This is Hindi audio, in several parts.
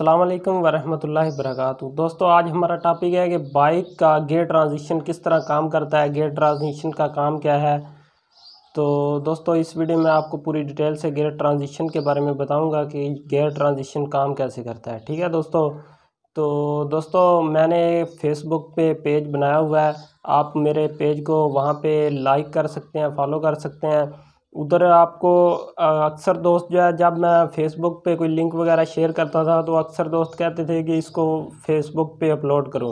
अल्लाम वरहमतुल्लाहि वबरकू दोस्तों आज हमारा टॉपिक है कि बाइक का गेयर ट्रांजिशन किस तरह काम करता है गेयर ट्रांजिशन का काम क्या है तो दोस्तों इस वीडियो में आपको पूरी डिटेल से गेयर ट्रांजिशन के बारे में बताऊंगा कि गेयर ट्रांजिशन काम कैसे करता है ठीक है दोस्तों तो दोस्तों मैंने फेसबुक पे पेज बनाया हुआ है आप मेरे पेज को वहाँ पर पे लाइक कर सकते हैं फॉलो कर सकते हैं उधर आपको अक्सर दोस्त जो है जब मैं फ़ेसबुक पे कोई लिंक वगैरह शेयर करता था तो अक्सर दोस्त कहते थे कि इसको फ़ेसबुक पे अपलोड करो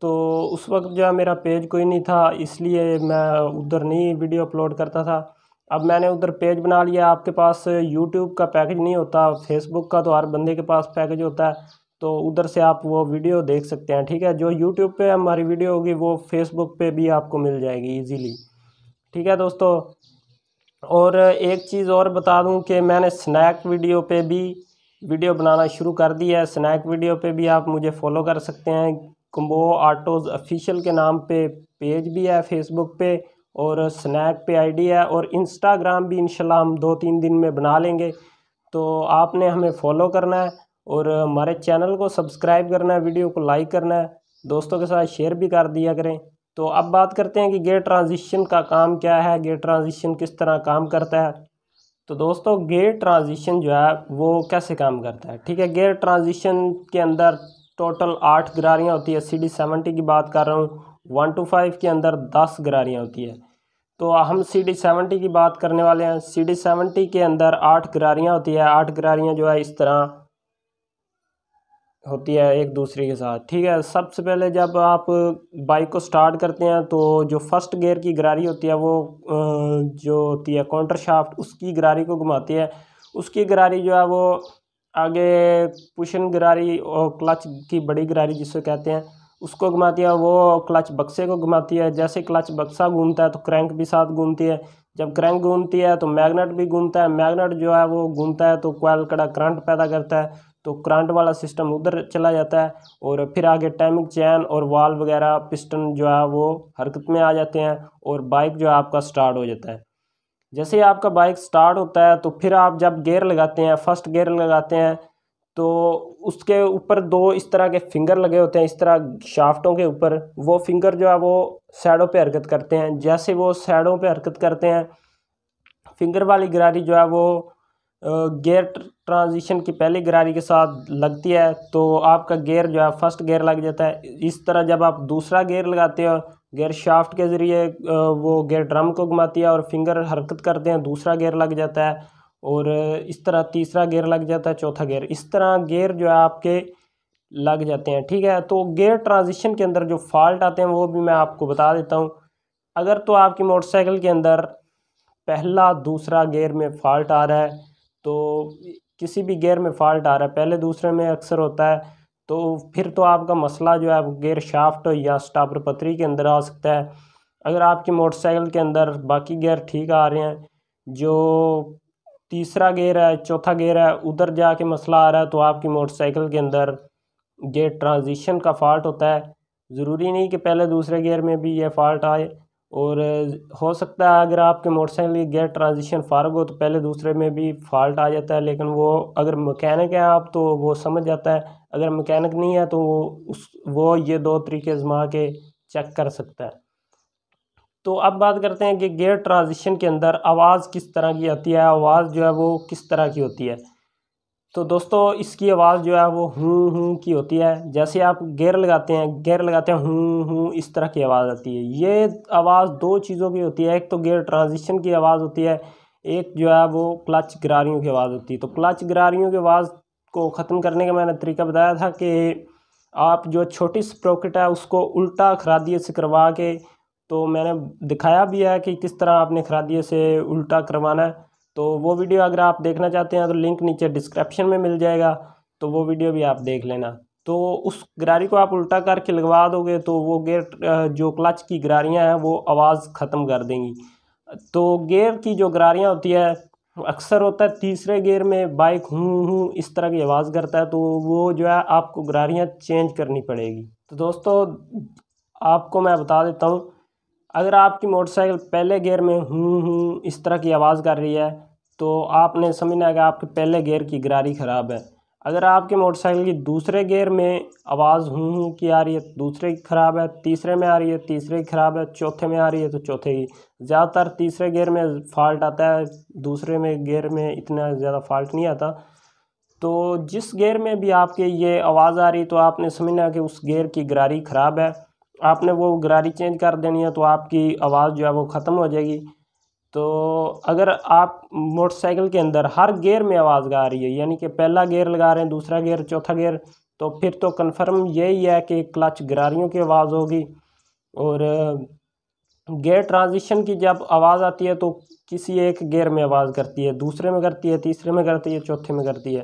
तो उस वक्त जो है मेरा पेज कोई नहीं था इसलिए मैं उधर नहीं वीडियो अपलोड करता था अब मैंने उधर पेज बना लिया आपके पास यूट्यूब का पैकेज नहीं होता फेसबुक का तो हर बंदे के पास पैकेज होता है तो उधर से आप वो वीडियो देख सकते हैं ठीक है जो यूट्यूब पर हमारी वीडियो होगी वो फेसबुक पर भी आपको मिल जाएगी ईजीली ठीक है दोस्तों और एक चीज़ और बता दूं कि मैंने स्नैक वीडियो पे भी वीडियो बनाना शुरू कर दिया है स्नैक वीडियो पे भी आप मुझे फॉलो कर सकते हैं कुम्बो आटोज़ ऑफिशियल के नाम पे पेज भी है फेसबुक पे और स्नैक पे आईडी है और इंस्टाग्राम भी इनशाला हम दो तीन दिन में बना लेंगे तो आपने हमें फॉलो करना है और हमारे चैनल को सब्सक्राइब करना है वीडियो को लाइक करना है दोस्तों के साथ शेयर भी कर दिया करें तो अब बात करते हैं कि गेट ट्रांजिशन का काम क्या है गेट ट्रांजिशन किस तरह काम करता है तो दोस्तों गेट ट्रांजिशन जो है वो कैसे काम करता है ठीक है गेट ट्रांजिशन के अंदर टोटल आठ गरारियाँ होती है सी डी सेवेंटी की बात कर रहा हूँ वन टू फाइव के अंदर दस गरारियाँ होती है तो हम सी डी सेवेंटी की बात करने वाले हैं सी डी सेवेंटी के अंदर आठ गरारियाँ होती है आठ गरारियाँ जो है इस तरह होती है एक दूसरे के साथ ठीक है सबसे पहले जब आप बाइक को स्टार्ट करते हैं तो जो फर्स्ट गियर की गरारी होती है वो जो होती है काउंटर शाफ्ट उसकी गरारी को घुमाती है उसकी गरारी जो है वो आगे पुशन गरारी और क्लच की बड़ी गरारी जिसे कहते हैं उसको घुमाती है वो क्लच बक्से को घुमाती है जैसे क्लच बक्सा घूमता है तो क्रैंक भी साथ घूमती है जब क्रैंक घूमती है तो मैग्नेट भी घूमता है मैग्नेट जो है वो घूमता है तो कोयल कड़ा करंट पैदा करता है तो करंट वाला सिस्टम उधर चला जाता है और फिर आगे टाइमिंग चैन और वाल वगैरह पिस्टन जो है वो हरकत में आ जाते हैं और बाइक जो है आपका स्टार्ट हो जाता है जैसे ही आपका बाइक स्टार्ट होता है तो फिर आप जब गेयर लगाते हैं फर्स्ट गेयर लगाते हैं तो उसके ऊपर दो इस तरह के फिंगर लगे होते हैं इस तरह शाफ्टों के ऊपर वो फिंगर जो है वो साइडों पे हरकत करते हैं जैसे वो साइडों पे हरकत करते हैं फिंगर वाली गिरारी जो है वो गेयर ट्रांजिशन की पहले गरारी के साथ लगती है तो आपका गेयर जो है फर्स्ट गेयर लग जाता है इस तरह जब आप दूसरा गेयर लगाते हो गेयर शाफ्ट के ज़रिए वो गेयर ड्रम को घुमाती है और फिंगर हरकत करते हैं दूसरा गेयर लग जाता है और इस तरह तीसरा गेयर लग जाता है चौथा गेयर इस तरह गेयर जो है आपके लग जाते हैं ठीक है तो गेयर ट्रांजिशन के अंदर जो फॉल्ट आते हैं वो भी मैं आपको बता देता हूँ अगर तो आपकी मोटरसाइकिल के अंदर पहला दूसरा गेयर में फॉल्ट आ रहा है तो किसी भी गेयर में फॉल्ट आ रहा है पहले दूसरे में अक्सर होता है तो फिर तो आपका मसला जो है गेयर शाफ्ट या स्टापर पथरी के अंदर आ सकता है अगर आपकी मोटरसाइकिल के अंदर बाकी गेयर ठीक आ रहे हैं जो तीसरा गेयर है चौथा गेयर है उधर जाके मसला आ रहा है तो आपकी मोटरसाइकिल के अंदर गेयर ट्रांजिशन का फॉल्ट होता है ज़रूरी नहीं कि पहले दूसरे गेयर में भी ये फॉल्ट आए और हो सकता है अगर आपके मोटरसाइकिल की गेयर ट्रांजिशन फारग हो तो पहले दूसरे में भी फॉल्ट आ जाता है लेकिन वो अगर मकैनिक है आप तो वो समझ जाता है अगर मकैनिक नहीं है तो वो उस वो ये दो तरीके आजमा के चेक कर सकता है तो अब बात करते हैं कि गेयर ट्रांजिशन के अंदर आवाज़ किस तरह की आती है आवाज़ जो है वो किस तरह की होती है तो दोस्तों इसकी आवाज़ जो है वो हूँ हूँ की होती है जैसे आप गेयर लगाते हैं गेयर लगाते हैं हूँ हूँ इस तरह की आवाज़ आती है ये आवाज़ दो चीज़ों की होती है एक तो गेयर ट्रांजिशन की आवाज़ होती है एक जो है वो क्लच गिरारियों की आवाज़ होती है तो क्लच गिरारियों की आवाज़ को ख़त्म करने का मैंने तरीका बताया था कि आप जो छोटी स्प्रोकेट है उसको उल्टा खरादिए से करवा के तो मैंने दिखाया भी है कि किस तरह आपने खरादिये से उल्टा करवाना है तो वो वीडियो अगर आप देखना चाहते हैं तो लिंक नीचे डिस्क्रिप्शन में मिल जाएगा तो वो वीडियो भी आप देख लेना तो उस गरारी को आप उल्टा करके लगवा दोगे तो वो गेयर जो क्लच की गरारियाँ हैं वो आवाज़ ख़त्म कर देंगी तो गेयर की जो गरारियाँ होती है अक्सर होता है तीसरे गेयर में बाइक हूँ हूँ इस तरह की आवाज़ करता है तो वो जो है आपको गरारियाँ चेंज करनी पड़ेगी तो दोस्तों आपको मैं बता देता हूँ अगर आपकी मोटरसाइकिल पहले गियर में हूँ हूँ इस तरह की आवाज़ कर रही है तो आपने समझना कि आपके पहले गियर की गरारी ख़राब है अगर आपकी मोटरसाइकिल की दूसरे गियर में आवाज़ हूँ हूँ की आ रही है दूसरे की ख़राब है तीसरे में आ रही है तीसरे की ख़राब है चौथे में आ रही है तो चौथे की ज़्यादातर तीसरे गियर में फॉल्ट आता है दूसरे में गियर में इतना ज़्यादा फॉल्ट नहीं आता तो जिस गियर में भी आपके ये आवाज़ आ रही तो आपने समझना कि उस गियर की गरारी ख़राब है आपने वो गरारी चेंज कर देनी है तो आपकी आवाज़ जो है वो ख़त्म हो जाएगी तो अगर आप मोटरसाइकिल के अंदर हर गेयर में आवाज़ गा रही है यानी कि पहला गेयर लगा रहे हैं दूसरा गेयर चौथा गेयर तो फिर तो कंफर्म यही है कि क्लच गरारियों की आवाज़ होगी और गेयर ट्रांजिशन की जब आवाज़ आती है तो किसी एक गेयर में आवाज़ करती है दूसरे में करती है तीसरे में करती है चौथे में करती है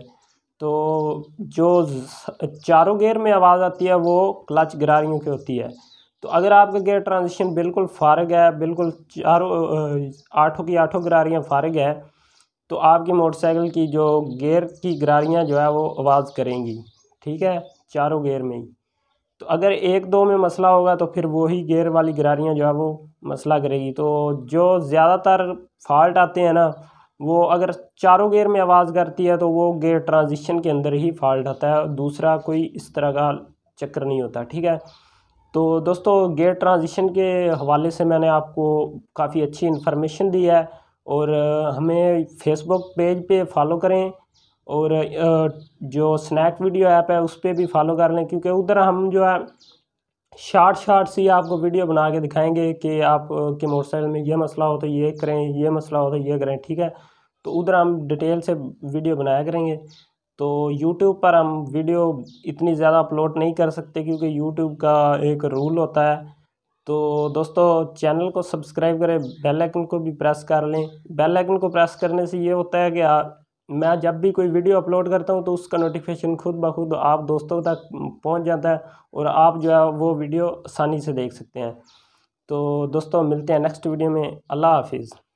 तो जो चारों गेयर में आवाज़ आती है वो क्लच गिरारियों की होती है तो अगर आपका गेयर ट्रांजिशन बिल्कुल फारग है बिल्कुल चारों आठों की आठों गिरारियाँ फारग है तो आपकी मोटरसाइकिल की जो गेयर की गिरारियाँ जो है वो आवाज़ करेंगी ठीक है चारों गेयर में ही तो अगर एक दो में मसला होगा तो फिर वही गेयर वाली गिरारियाँ जो है वो मसला करेगी तो जो ज़्यादातर फॉल्ट आते हैं ना वो अगर चारों गेयर में आवाज़ करती है तो वो गेयर ट्रांजिशन के अंदर ही फॉल्ट होता है दूसरा कोई इस तरह का चक्कर नहीं होता ठीक है तो दोस्तों गेयर ट्रांजिशन के हवाले से मैंने आपको काफ़ी अच्छी इन्फॉर्मेशन दी है और हमें फेसबुक पेज पे फॉलो करें और जो स्नैक वीडियो ऐप है उस पर भी फॉलो कर लें क्योंकि उधर हम जो है शार्ट शार्ट सी आपको वीडियो बना के दिखाएंगे कि आप के मोटरसाइकिल में ये मसला हो तो ये करें ये मसला हो तो ये करें ठीक है तो उधर हम डिटेल से वीडियो बनाया करेंगे तो यूट्यूब पर हम वीडियो इतनी ज़्यादा अपलोड नहीं कर सकते क्योंकि यूट्यूब का एक रूल होता है तो दोस्तों चैनल को सब्सक्राइब करें बेल आइकन को भी प्रेस कर लें बेल आइकन को प्रेस करने से ये होता है कि मैं जब भी कोई वीडियो अपलोड करता हूँ तो उसका नोटिफिकेशन खुद ब खुद आप दोस्तों तक पहुँच जाता है और आप जो है वो वीडियो आसानी से देख सकते हैं तो दोस्तों मिलते हैं नेक्स्ट वीडियो में अल्लाह हाफिज़